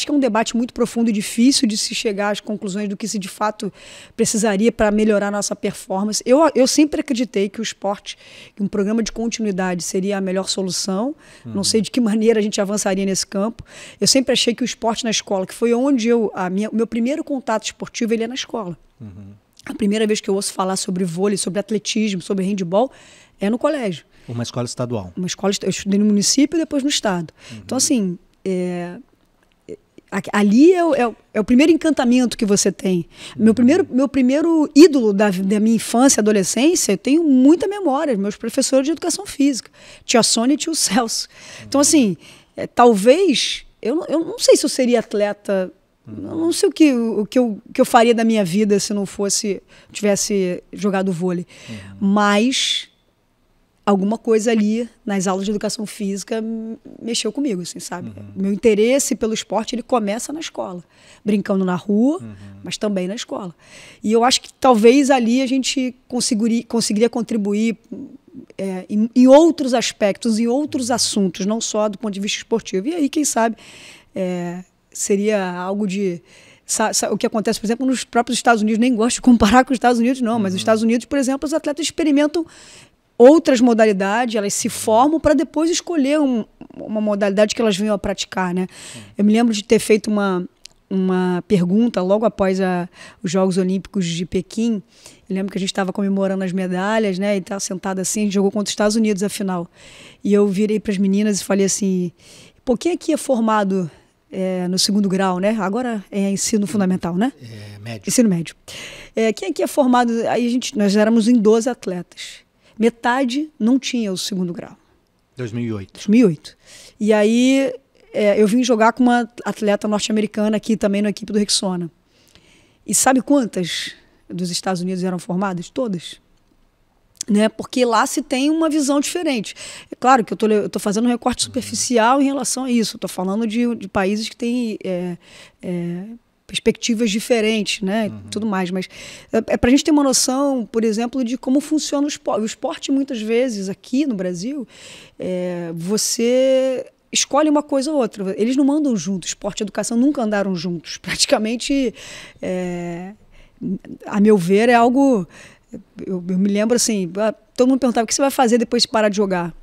Acho que é um debate muito profundo e difícil de se chegar às conclusões do que se de fato precisaria para melhorar nossa performance. Eu, eu sempre acreditei que o esporte, um programa de continuidade seria a melhor solução. Uhum. Não sei de que maneira a gente avançaria nesse campo. Eu sempre achei que o esporte na escola, que foi onde eu a minha, o meu primeiro contato esportivo, ele é na escola. Uhum. A primeira vez que eu ouço falar sobre vôlei, sobre atletismo, sobre handball, é no colégio. Uma escola estadual. Uma escola, eu estudei no município e depois no estado. Uhum. Então, assim, é, Ali é o, é, o, é o, primeiro encantamento que você tem. Meu primeiro, meu primeiro ídolo da, da minha infância, e adolescência, eu tenho muita memória, meus professores de educação física, tia Sônia e tio Celso. Então, assim, é, talvez, eu, eu não sei se eu seria atleta, eu não sei o, que, o que, eu, que eu faria da minha vida se não fosse, tivesse jogado vôlei, uhum. mas alguma coisa ali nas aulas de educação física mexeu comigo, assim, sabe? Uhum. Meu interesse pelo esporte, ele começa na escola, brincando na rua, uhum. mas também na escola. E eu acho que talvez ali a gente conseguiria, conseguiria contribuir é, em, em, outros aspectos, em outros assuntos, não só do ponto de vista esportivo. E aí, quem sabe, é, seria algo de o que acontece, por exemplo, nos próprios Estados Unidos, nem gosto de comparar com os Estados Unidos, não, mas os uhum. Estados Unidos, por exemplo, os atletas experimentam outras modalidades, elas se formam para depois escolher um, uma modalidade que elas venham a praticar, né? Sim. Eu me lembro de ter feito uma, uma pergunta logo após a, os Jogos Olímpicos de Pequim. Eu lembro que a gente estava comemorando as medalhas, né? E estava tá sentada assim, a gente jogou contra os Estados Unidos afinal. final. E eu virei para as meninas e falei assim: pô, quem aqui é formado é, no segundo grau, né? Agora é ensino fundamental, né? É, médio. Ensino médio. É, quem aqui é formado? Aí a gente, nós éramos em 12 atletas metade não tinha o segundo grau. 2008. 2008. E aí é, eu vim jogar com uma atleta norte-americana aqui também na equipe do Rexona. E sabe quantas dos Estados Unidos eram formadas? Todas. Né? Porque lá se tem uma visão diferente. É claro que eu estou fazendo um recorte uhum. superficial uhum. em relação a isso. Estou falando de, de países que têm é, é, perspectivas diferentes, né? Uhum. Tudo mais. Mas é, é para a gente ter uma noção, por exemplo, de como funciona o esporte. O esporte, muitas vezes, aqui no Brasil, é, você escolhe uma coisa ou outra. Eles não mandam juntos. Esporte e educação nunca andaram juntos. Praticamente, é, a meu ver, é algo. Eu, eu me lembro assim: ah, todo mundo perguntava o que você vai fazer depois de parar de jogar.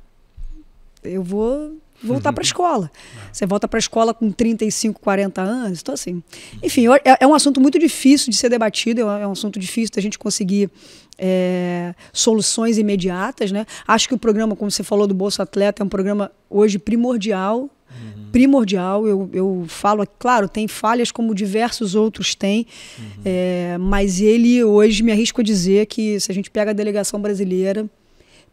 Eu vou voltar para a uhum. escola. É. Você volta para a escola com 35, 40 anos, então assim. Enfim, é, é, um assunto muito difícil de ser debatido, é, é um assunto difícil da gente conseguir é, soluções imediatas, né? Acho que o programa, como você falou do Bolsa Atleta, é um programa hoje primordial Uhum. primordial. Eu, eu falo, claro, tem falhas como diversos outros têm, uhum. é, mas ele hoje me arrisco a dizer que se a gente pega a delegação brasileira,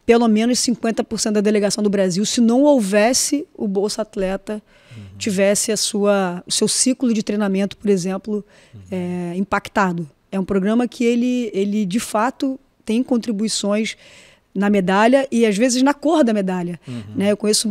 pelo menos 50% da delegação do Brasil, se não houvesse o Bolsa Atleta, uhum. tivesse a sua, o seu ciclo de treinamento, por exemplo, uhum. é, impactado. É um programa que ele, ele de fato tem contribuições na medalha e às vezes na cor da medalha. Uhum. Né? Eu conheço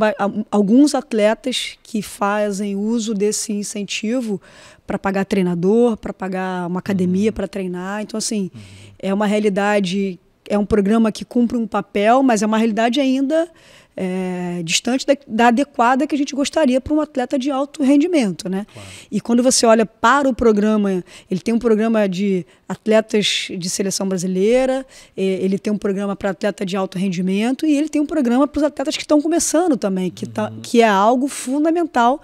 alguns atletas que fazem uso desse incentivo para pagar treinador, para pagar uma academia uhum. para treinar. Então, assim, uhum. é uma realidade é um programa que cumpre um papel, mas é uma realidade ainda é, distante da, da, adequada que a gente gostaria para um atleta de alto rendimento. Né? Claro. E quando você olha para o programa, ele tem um programa de atletas de seleção brasileira, ele tem um programa para atleta de alto rendimento e ele tem um programa para os atletas que estão começando também, que, tá, uhum. tá, que é algo fundamental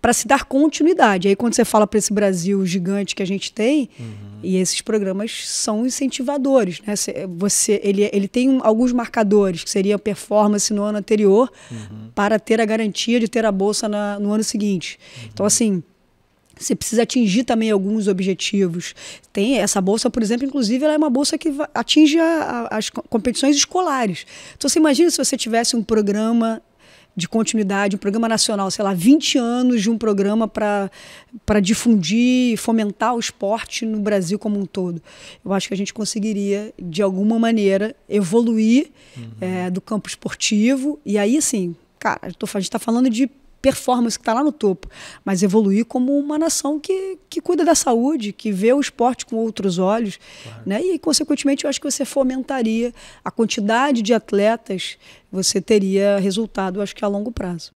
para se dar continuidade. Aí quando você fala para esse Brasil gigante que a gente tem, uhum. e esses programas são incentivadores, né? Você, ele, ele tem alguns marcadores que seria a performance no ano anterior uhum. para ter a garantia de ter a bolsa na, no ano seguinte. Uhum. Então assim, você precisa atingir também alguns objetivos. Tem essa bolsa, por exemplo, inclusive, ela é uma bolsa que atinge a, a, as competições escolares. Então, você imagina se você tivesse um programa de continuidade, um programa nacional, sei lá, 20 anos de um programa para difundir e fomentar o esporte no Brasil como um todo. Eu acho que a gente conseguiria, de alguma maneira, evoluir uhum. é, do campo esportivo e aí, sim, cara, a gente está falando de performance que está lá no topo, mas evoluir como uma nação que, que cuida da saúde, que vê o esporte com outros olhos, claro. né? E consequentemente eu acho que você fomentaria a quantidade de atletas, você teria resultado, acho que a longo prazo.